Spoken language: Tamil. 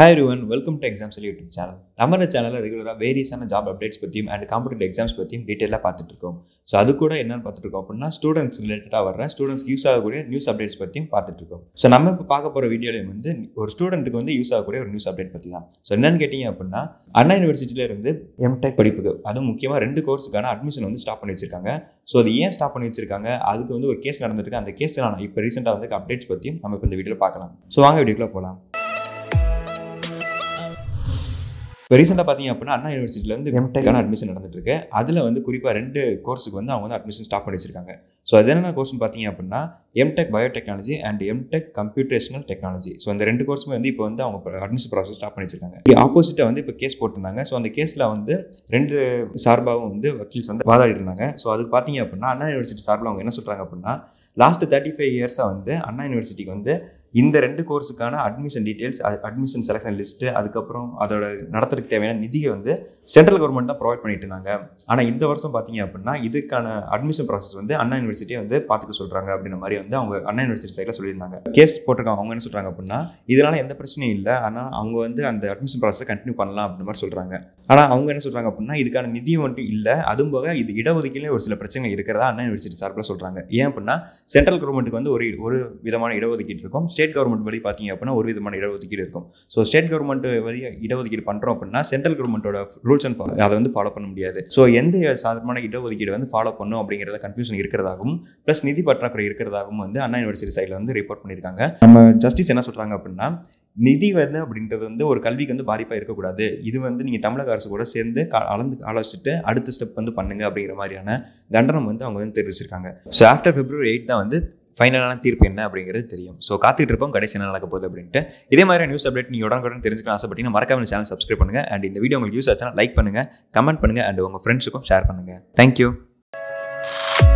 hi one welcome to exam சொல்லி யூடியூப் சேனல் நம்ம இந்த சேனலில் ரெகுலராக வேரியஸான ஜாப் அப்டேட்ஸ் பற்றியும் அண்ட் காம்படிட்டிவ் எக்ஸாம்ஸ் பற்றியும் டீட்டெயிலாக பார்த்துட்டு இருக்கோம் ஸோ அது கூட என்னென்னு பார்த்துருக்கோம் அப்படின்னா ஸ்டூடெண்ட்ஸ் ரிலேட்டடாக வர ஸ்டூடெண்ட்ஸ் யூஸ் ஆகக்கூடிய நியூஸ் அப்டேட்ஸ் பற்றியும் பார்த்துட்டு இருக்கோம் ஸோ நம்ம இப்போ பார்க்க போகிற வீடியோலையும் வந்து ஒரு ஸ்டூடெண்ட்டுக்கு வந்து யூஸ் ஆகக்கூடிய ஒரு நியூஸ் அப்டேட் பற்றி தான் ஸோ என்னென்னு கேட்டிங்க அப்படின்னா அண்ணா யூனிவர்சிட்டியிலேருந்து எம்டெக் படிப்புக்கு அதுவும் முக்கியமாக ரெண்டு கோர்ஸுக்கான அட்மிஷன் வந்து ஸ்டாப் பண்ணி வச்சிருக்காங்க ஸோ அது ஏன் ஸ்டாப் பண்ணி வச்சிருக்காங்க அதுக்கு வந்து ஒரு கேஸ் நடந்துருக்கு அந்த கேஸ் நான் இப்போ ரீசெண்டாக வந்து அப்டேட்ஸ் பற்றியும் நம்ம இப்போ இந்த வீடியோவில் பார்க்கலாம் ஸோ வாங்க வீடியோக்குள்ளே போகலாம் இப்போ ரீசெண்டாக பார்த்தீங்க அப்படின்னா அண்ணா யூனிவர்சிட்டியில் வந்து எம்டெக்கான அட்மிஷன் நடந்துட்டு இருக்கு அதில் வந்து குறிப்பாக ரெண்டு கோர்ஸுக்கு வந்து அவங்க வந்து அட்மிஷன் ஸ்டாப் பண்ணி வச்சிருக்காங்க ஸோ அது என்னென்ன கோர்ஸ்னு பார்த்தீங்க அப்படின்னா MTech biotechnology and MTech computational technology so அந்த ரெண்டு கோர்ஸுமே வந்து இப்போ வந்து அவங்க அட்மிஷன் ப்ராசஸ் ஸ்டாப் பண்ணி வச்சிருக்காங்க ஆப்போசிட்டாக வந்து இப்போ கேஸ் போட்டிருந்தாங்க ஸோ அந்த கேஸில் வந்து ரெண்டு சார்பாகவும் வந்து வக்கீல்ஸ் வந்து வாதாடி இருந்தாங்க ஸோ அதுக்கு பார்த்தீங்க அப்படின்னா அண்ணா யூனிவர்சிட்டி சார்பில் அவங்க என்ன சொல்கிறாங்க அப்படின்னா லாஸ்ட் தேர்ட்டி ஃபைவ் இயர்ஸாக வந்து அண்ணா யூனிவர்சிட்டிக்கு வந்து இந்த ரெண்டு கோர்ஸுக்கான admission details admission selection list அதுக்கப்புறம் அதோட நடத்துறதுக்கு தேவையான நிதியை வந்து சென்ட்ரல் கவர்மெண்ட் தான் ப்ரொவைட் பண்ணிட்டு இருந்தாங்க ஆனால் இந்த வருஷம் பார்த்தீங்க அப்படின்னா இதுக்கான அட்மிஷன் ப்ராசஸ் வந்து அண்ணா யூனிவர்சிட்டி யூனிவர்சிட்டியை வந்து பார்த்துக்க சொல்கிறாங்க அப்படின்ற மாதிரி வந்து அவங்க அண்ணா யூனிவர்சிட்டி சைடில் சொல்லியிருந்தாங்க கேஸ் போட்டிருக்காங்க அவங்க என்ன சொல்கிறாங்க அப்படின்னா இதனால் எந்த பிரச்சனையும் இல்லை ஆனால் அவங்க வந்து அந்த அட்மிஷன் ப்ராசஸை கண்டினியூ பண்ணலாம் அப்படின் மாதிரி சொல்கிறாங்க ஆனால் அவங்க என்ன சொல்கிறாங்க அப்படின்னா இதுக்கான நிதியும் வந்துட்டு இல்லை அதுவும் போக இது இடஒதுக்கீழே ஒரு சில பிரச்சனைகள் இருக்கிறதா அண்ணா யூனிவர்சிட்டி சார்பில் சொல்கிறாங்க ஏன் அப்படின்னா சென்ட்ரல் கவர்மெண்ட்டுக்கு வந்து ஒரு ஒரு விதமான இடஒதுக்கீடு இருக்கும் ஸ்டேட் கவர்மெண்ட் படி பார்த்தீங்க அப்படின்னா ஒரு விதமான இடஒதுக்கீடு இருக்கும் ஸோ ஸ்டேட் கவர்மெண்ட் வழி இடஒதுக்கீடு பண்ணுறோம் அப்படின்னா சென்ட்ரல் கவர்மெண்ட்டோட ரூல்ஸ் அண்ட் அதை வந்து ஃபாலோ பண்ண முடியாது ஸோ எந்த சாதாரணமான இடஒதுக்கீடு வந்து ஃபாலோ பண்ணும் அப்படிங்கிறத கன்ஃபியூஷன் இருக்கிறதாகவும் இருக்கிறதாகவும் ப்ளஸ் நிதி பற்றாக்குறை இருக்கிறதாகவும் வந்து அண்ணா யூனிவர்சிட்டி சைடில் வந்து ரிப்போர்ட் பண்ணியிருக்காங்க நம்ம ஜஸ்டிஸ் என்ன சொல்கிறாங்க அப்படின்னா நிதி வந்து அப்படின்றது வந்து ஒரு கல்விக்கு வந்து பாதிப்பாக இருக்கக்கூடாது இது வந்து நீங்கள் தமிழக அரசு கூட சேர்ந்து அளந்து ஆலோசிச்சுட்டு அடுத்த ஸ்டெப் வந்து பண்ணுங்க அப்படிங்கிற மாதிரியான தண்டனம் வந்து அவங்க வந்து தெரிவிச்சிருக்காங்க ஸோ ஆஃப்டர் பிப்ரவரி எயிட் தான் வந்து ஃபைனலான தீர்ப்பு என்ன அப்படிங்கிறது தெரியும் ஸோ காத்துக்கிட்டு இருப்போம் கடைசி என்ன நடக்க போகுது அப்படின்ட்டு இதே மாதிரி நியூஸ் அப்டேட் நீங்கள் உடனுக்குடன் தெரிஞ்சுக்கலாம் ஆசைப்பட்டீங்கன்னா மறக்காம சேனல் சப்ஸ்கிரைப் பண்ணுங்கள் அண்ட் இந்த வீடியோ உங்களுக்கு யூஸ் ஆச்சுன்னா லைக் பண்ணுங்கள் கமெண்ட் பண்ணுங்கள் அண்ட் உங்கள் ஃப்ரெண்ட்ஸுக்கும் ஷேர் பண்ணுங்கள் தேங்க்யூ